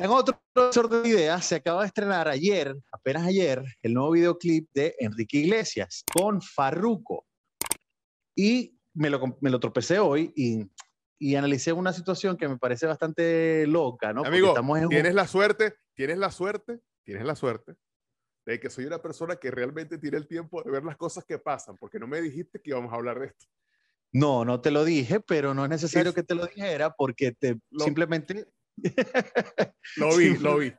En otro orden de ideas, se acaba de estrenar ayer, apenas ayer, el nuevo videoclip de Enrique Iglesias con Farruco. Y me lo, tropecé hoy y, analicé una situación que me parece bastante loca, ¿no? Amigo, tienes la suerte, tienes la suerte, tienes la suerte de que soy una persona que realmente tiene el tiempo de ver las cosas que pasan, porque no me dijiste que íbamos a hablar de esto. No, no te lo dije, pero no es necesario que te lo dijera porque te, simplemente lo vi, lo vi.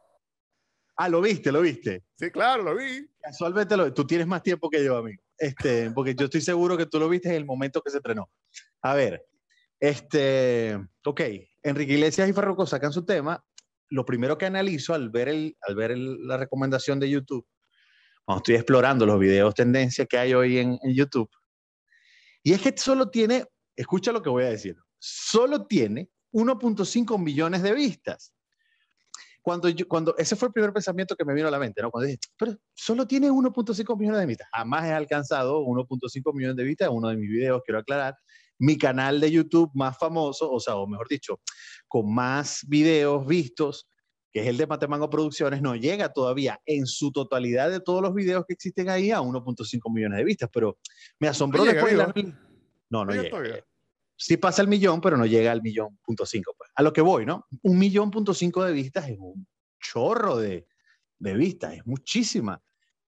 Ah, lo viste, lo viste. Sí, claro, lo vi. Casualmente Tú tienes más tiempo que yo, amigo. Este, porque yo estoy seguro que tú lo viste en el momento que se entrenó A ver, este, ok, Enrique Iglesias y Farruko sacan su tema. Lo primero que analizo al ver, el, al ver la recomendación de YouTube, cuando estoy explorando los videos tendencia que hay hoy en YouTube, y es que solo tiene, escucha lo que voy a decir, solo tiene 1.5 millones de vistas. Cuando cuando ese fue el primer pensamiento que me vino a la mente, ¿no? Cuando dije, pero solo tiene 1.5 millones de vistas. Jamás he alcanzado 1.5 millones de vistas en uno de mis videos, quiero aclarar. Mi canal de YouTube más famoso, o sea, o mejor dicho, con más videos vistos, que es el de Matemango Producciones, no llega todavía en su totalidad de todos los videos que existen ahí a 1.5 millones de vistas, pero me asombró no No, no, llega. Si pasa el millón, pero no llega al millón punto cinco. Pues. A lo que voy, ¿no? Un millón punto cinco de vistas es un chorro de, de vistas, es muchísima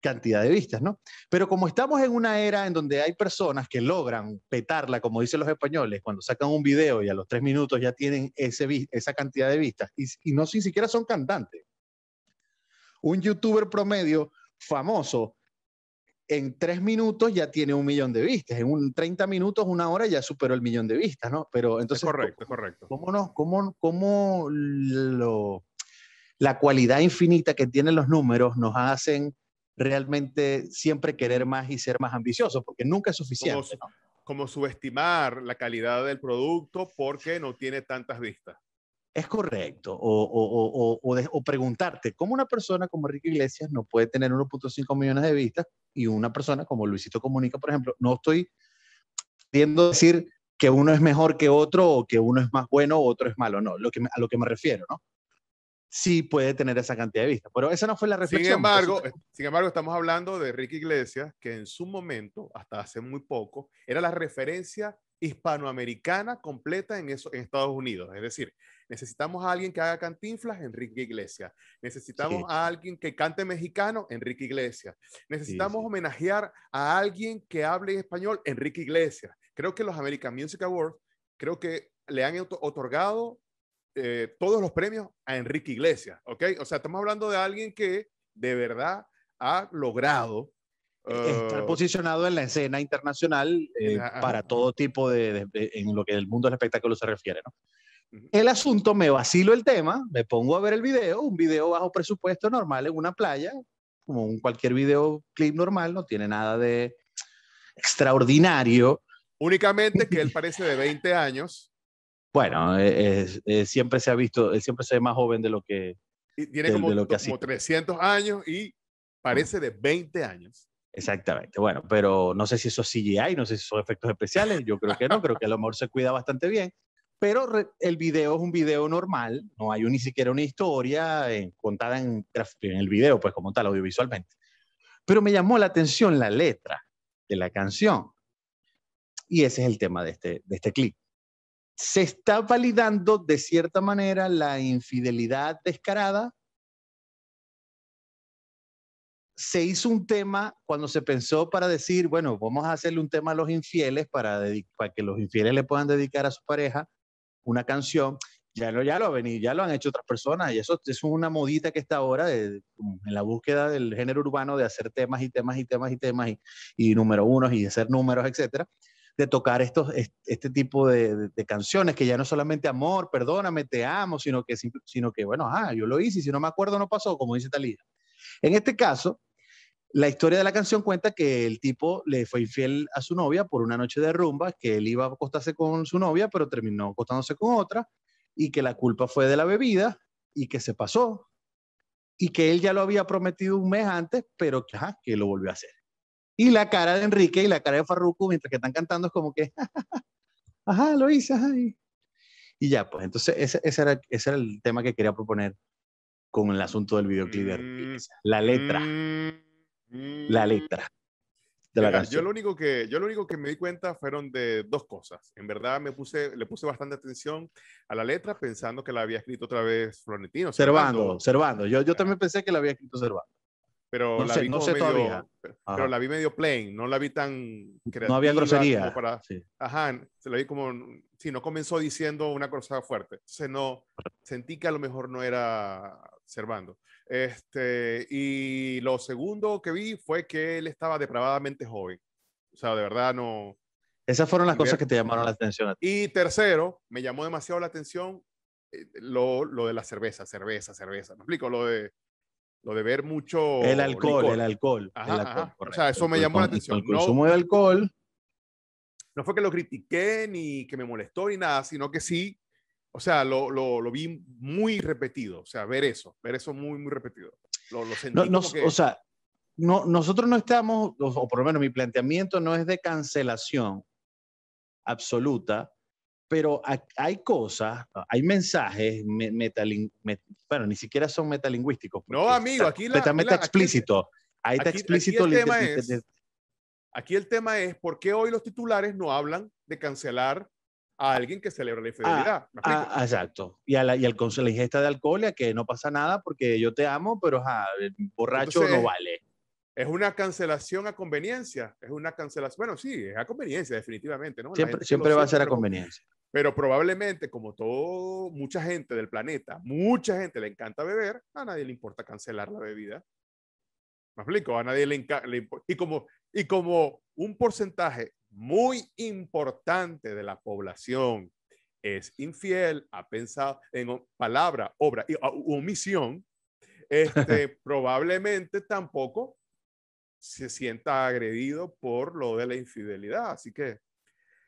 cantidad de vistas, ¿no? Pero como estamos en una era en donde hay personas que logran petarla, como dicen los españoles, cuando sacan un video y a los tres minutos ya tienen ese, esa cantidad de vistas, y, no si siquiera son cantantes. Un youtuber promedio famoso en tres minutos ya tiene un millón de vistas, en un 30 minutos, una hora ya superó el millón de vistas, ¿no? Pero entonces... correcto, correcto. ¿Cómo, no, cómo, cómo la cualidad infinita que tienen los números nos hacen realmente siempre querer más y ser más ambiciosos? Porque nunca es suficiente. Como, subestimar la calidad del producto porque no tiene tantas vistas. Es correcto. O, o, preguntarte, ¿cómo una persona como Enrique Iglesias no puede tener 1.5 millones de vistas y una persona como Luisito Comunica, por ejemplo, no estoy viendo decir que uno es mejor que otro o que uno es más bueno o otro es malo, no, lo que a lo que me refiero, ¿no? Sí puede tener esa cantidad de vista, pero esa no fue la reflexión. Sin pues, embargo, sin embargo, estamos hablando de Ricky Iglesias, que en su momento, hasta hace muy poco, era la referencia hispanoamericana completa en, eso, en Estados Unidos. Es decir, Necesitamos a alguien que haga cantinflas, Enrique Iglesias. Necesitamos a alguien que cante mexicano, Enrique Iglesias. Necesitamos homenajear a alguien que hable español, Enrique Iglesias. Creo que los American Music Awards, creo que le han otorgado eh, todos los premios a Enrique Iglesias, ¿ok? O sea, estamos hablando de alguien que de verdad ha logrado estar eh, posicionado en la escena internacional eh, para todo tipo de, de, en lo que el mundo del espectáculo se refiere, ¿no? El asunto, me vacilo el tema, me pongo a ver el video, un video bajo presupuesto normal en una playa, como cualquier cualquier clip normal, no tiene nada de extraordinario. Únicamente que él parece de 20 años. Bueno, eh, eh, siempre se ha visto, él siempre se ve más joven de lo que... tiene como, como 300 años y parece de 20 años. Exactamente, bueno, pero no sé si eso es CGI, no sé si son efectos especiales, yo creo que no, creo que a lo mejor se cuida bastante bien. Pero el video es un video normal, no hay ni siquiera una historia eh, contada en, el video, pues como tal, audiovisualmente. Pero me llamó la atención la letra de la canción. Y ese es el tema de este, de este clip. Se está validando de cierta manera la infidelidad descarada. Se hizo un tema cuando se pensó para decir, bueno, vamos a hacerle un tema a los infieles para, para que los infieles le puedan dedicar a su pareja una canción, ya lo, ya lo, ya lo han hecho otras personas y eso, es una modita que está ahora en la búsqueda del género urbano de hacer temas y temas y temas y temas y, número uno y hacer números, etcétera de tocar estos, este tipo de, canciones, que ya no solamente amor, perdóname, te amo, sino que, sino que bueno, yo lo hice y si no me acuerdo no pasó, como dice Talía. En este caso, la historia de la canción cuenta que el tipo le fue infiel a su novia por una noche de rumba, que él iba a acostarse con su novia, pero terminó acostándose con otra, y que la culpa fue de la bebida, y que se pasó, y que él ya lo había prometido un mes antes, pero que, que lo volvió a hacer. Y la cara de Enrique y la cara de Farruko, mientras que están cantando, es como que, ajá, lo hice, ajá. Y, ya, pues entonces ese, era, ese el tema que quería proponer con el asunto del videoclip de mm, La letra. Mm. La mm. letra. De la yo lo único que yo lo único que me di cuenta fueron de dos cosas. En verdad me puse le puse bastante atención a la letra pensando que la había escrito otra vez Florentino. Cervando, Cervando. Yo yo también pensé que la había escrito Cervando. Pero la vi medio, Pero, la vi medio plain, no la vi tan No había grosería. Ajá, se la vi como Si no comenzó diciendo una cosa fuerte. Entonces no sentí que a lo mejor no era Servando. Este, y lo segundo que vi fue que él estaba depravadamente joven. O sea, de verdad no. Esas fueron las cosas que te llamaron la atención. Y tercero, me llamó demasiado la atención eh, lo, de la cerveza, cerveza, cerveza. ¿Me explico? Lo de, lo de ver mucho. El alcohol, el alcohol. O sea, eso me llamó la atención. El consumo de alcohol. No fue que lo critiqué ni que me molestó ni nada, sino que sí o sea, lo, lo, vi muy repetido, o sea, ver eso, ver eso muy, muy repetido. Lo, sentí no, O sea, no, nosotros no estamos, o por lo menos mi planteamiento no es de cancelación absoluta, pero hay cosas, hay mensajes, bueno, ni siquiera son metalingüísticos. No, amigo, aquí la, está explícito. Ahí está explícito. el, tema aquí el tema es por qué hoy los titulares no hablan de cancelar a alguien que celebra la ah, infidelidad. Ah, exacto. Y, a al ingesta de alcohol, a que no pasa nada porque yo te amo, pero ja, borracho no vale. Es una cancelación a conveniencia. Es una cancelación. Bueno, sí, es a conveniencia, definitivamente. ¿no? Siempre, siempre va a ser a conveniencia. Pero probablemente, como todo, mucha gente del planeta, mucha gente le encanta beber, a nadie le importa cancelar la bebida. ¿Me explico? A nadie le importa. Y como, y como un porcentaje muy importante de la población es infiel, ha pensado en palabra, obra y ah, omisión, este, probablemente tampoco se sienta agredido por lo de la infidelidad. Así que,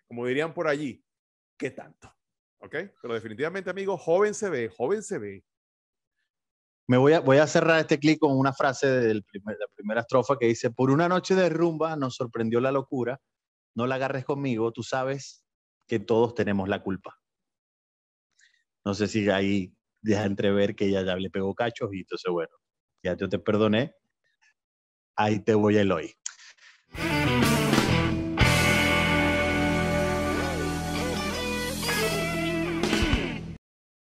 como dirían por allí, ¿qué tanto? ¿Ok? Pero definitivamente, amigo, joven se ve, joven se ve. Me voy a, voy a cerrar este clic con una frase de la primera estrofa que dice, por una noche de rumba nos sorprendió la locura, no la agarres conmigo, tú sabes que todos tenemos la culpa. No sé si ahí deja entrever que ya le pegó cachos y entonces, bueno, ya yo te perdoné, ahí te voy el hoy.